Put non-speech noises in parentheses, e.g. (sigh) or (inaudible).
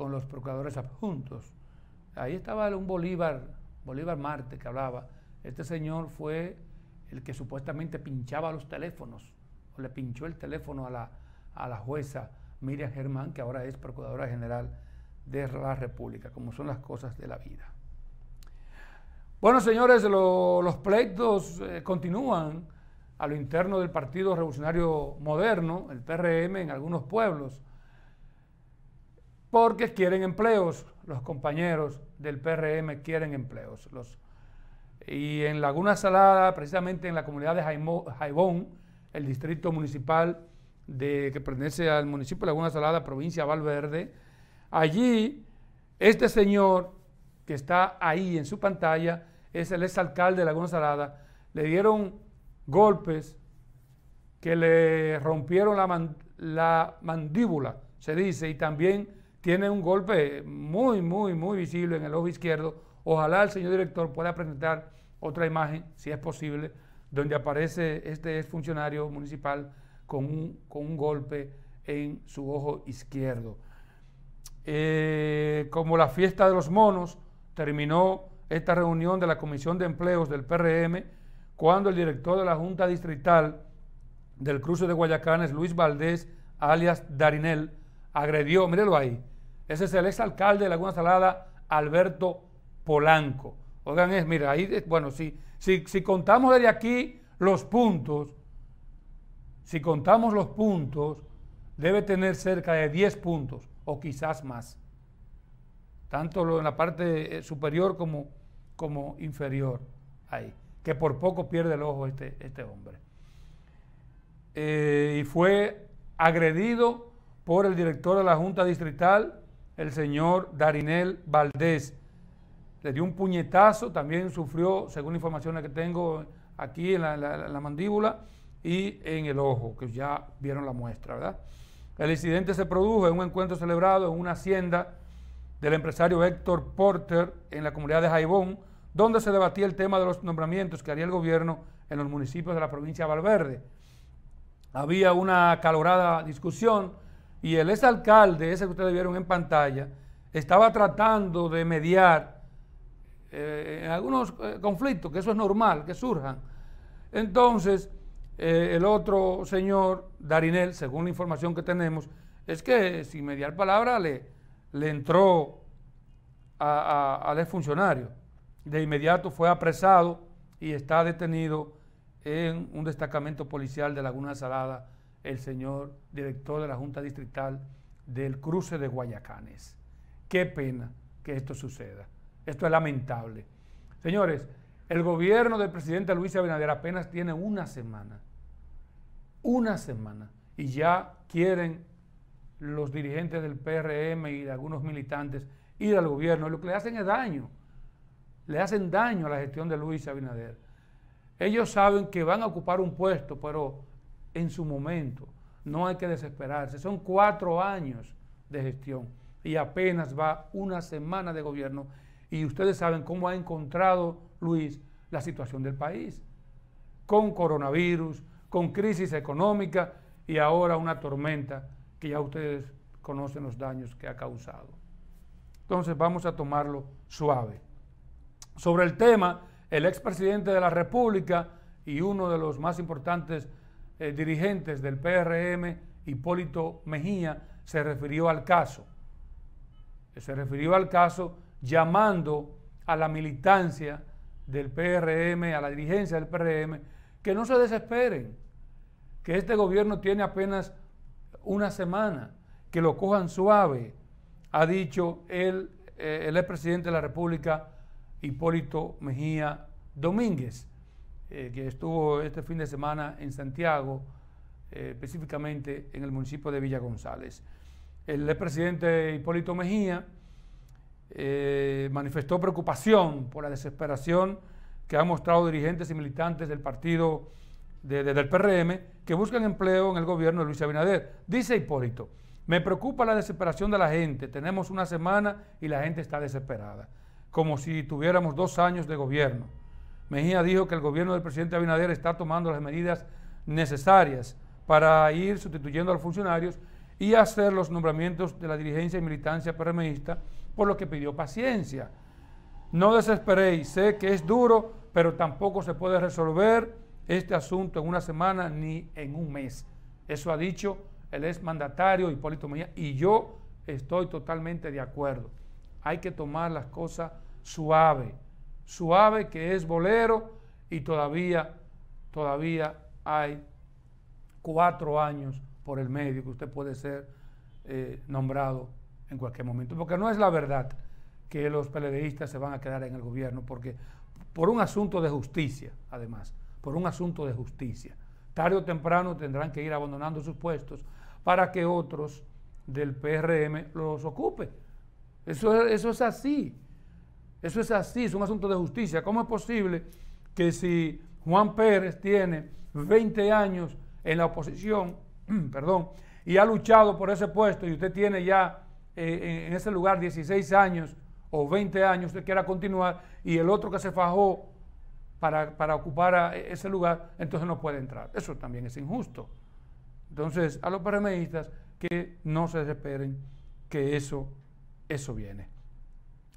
con los procuradores adjuntos. Ahí estaba un Bolívar, Bolívar Marte, que hablaba. Este señor fue el que supuestamente pinchaba los teléfonos, o le pinchó el teléfono a la, a la jueza Miriam Germán, que ahora es Procuradora General de la República, como son las cosas de la vida. Bueno, señores, los pleitos eh, continúan a lo interno del Partido Revolucionario Moderno, el PRM, en algunos pueblos porque quieren empleos. Los compañeros del PRM quieren empleos. Los, y en Laguna Salada, precisamente en la comunidad de Jaibón, el distrito municipal de, que pertenece al municipio de Laguna Salada, provincia de Valverde, allí este señor que está ahí en su pantalla es el exalcalde de Laguna Salada. Le dieron golpes que le rompieron la mandíbula, se dice, y también tiene un golpe muy, muy, muy visible en el ojo izquierdo. Ojalá el señor director pueda presentar otra imagen, si es posible, donde aparece este funcionario municipal con un, golpe en su ojo izquierdo. Eh, como la fiesta de los monos, terminó esta reunión de la Comisión de Empleos del PRM cuando el director de la Junta Distrital del Cruce de Guayacanes, Luis Valdés, alias Darinel, agredió, mírelo ahí, ese es el exalcalde de Laguna Salada, Alberto Polanco. Oigan, es, mira, ahí, bueno, si, si, contamos desde aquí los puntos, si contamos los puntos, debe tener cerca de 10 puntos o quizás más, tanto en la parte eh, superior como, como inferior ahí, que por poco pierde el ojo este, este hombre. Eh, y fue agredido por el director de la Junta Distrital, el señor Darinel Valdés. Le dio un puñetazo, también sufrió, según información que tengo aquí en la, mandíbula y en el ojo, que ya vieron la muestra, ¿verdad? El incidente se produjo en un encuentro celebrado en una hacienda del empresario Héctor Porter en la comunidad de Jaibón, donde se debatía el tema de los nombramientos que haría el gobierno en los municipios de la provincia de Valverde. Había una acalorada discusión y el exalcalde, ese que ustedes vieron en pantalla, estaba tratando de mediar eh, en algunos eh, conflictos, que eso es normal, que surjan. Entonces, eh, el otro señor, Darinel, según la información que tenemos, es que sin mediar palabra le, le entró al exfuncionario. De inmediato fue apresado y está detenido en un destacamento policial de Laguna Salada el señor director de la Junta Distrital del cruce de Guayacanes. Qué pena que esto suceda. Esto es lamentable. Señores, el gobierno del presidente Luis Abinader apenas tiene una semana. Una semana. Y ya quieren los dirigentes del PRM y de algunos militantes ir al gobierno. lo que le hacen es daño. Le hacen daño a la gestión de Luis Abinader. Ellos saben que van a ocupar un puesto, pero en su momento. No hay que desesperarse. Son cuatro años de gestión y apenas va una semana de gobierno. Y ustedes saben cómo ha encontrado Luis la situación del país. Con coronavirus, con crisis económica y ahora una tormenta que ya ustedes conocen los daños que ha causado. Entonces vamos a tomarlo suave. Sobre el tema, el expresidente de la República y uno de los más importantes eh, dirigentes del PRM, Hipólito Mejía, se refirió al caso. Se refirió al caso llamando a la militancia del PRM, a la dirigencia del PRM, que no se desesperen, que este gobierno tiene apenas una semana, que lo cojan suave, ha dicho el, eh, el expresidente de la República, Hipólito Mejía Domínguez. Eh, que estuvo este fin de semana en Santiago, eh, específicamente en el municipio de Villa González. El expresidente Hipólito Mejía eh, manifestó preocupación por la desesperación que han mostrado dirigentes y militantes del partido del PRM que buscan empleo en el gobierno de Luis Abinader. Dice Hipólito, me preocupa la desesperación de la gente. Tenemos una semana y la gente está desesperada, como si tuviéramos dos años de gobierno. Mejía dijo que el gobierno del presidente Abinader está tomando las medidas necesarias para ir sustituyendo a los funcionarios y hacer los nombramientos de la dirigencia y militancia PRMista, por lo que pidió paciencia. No desesperéis, sé que es duro, pero tampoco se puede resolver este asunto en una semana ni en un mes. Eso ha dicho el exmandatario Hipólito Mejía y yo estoy totalmente de acuerdo. Hay que tomar las cosas suave suave, que es bolero, y todavía, todavía hay cuatro años por el medio que usted puede ser eh, nombrado en cualquier momento. Porque no es la verdad que los PLDistas se van a quedar en el gobierno, porque por un asunto de justicia, además, por un asunto de justicia. Tarde o temprano tendrán que ir abandonando sus puestos para que otros del PRM los ocupen. Eso, eso es así. Eso es así, es un asunto de justicia. ¿Cómo es posible que si Juan Pérez tiene 20 años en la oposición, (clears throat) perdón, y ha luchado por ese puesto y usted tiene ya eh, en ese lugar 16 años o 20 años, usted quiera continuar y el otro que se fajó para, ocupar e, ese lugar, entonces no puede entrar. Eso también es injusto. Entonces, a los PRMistas que no se desesperen que eso, eso viene.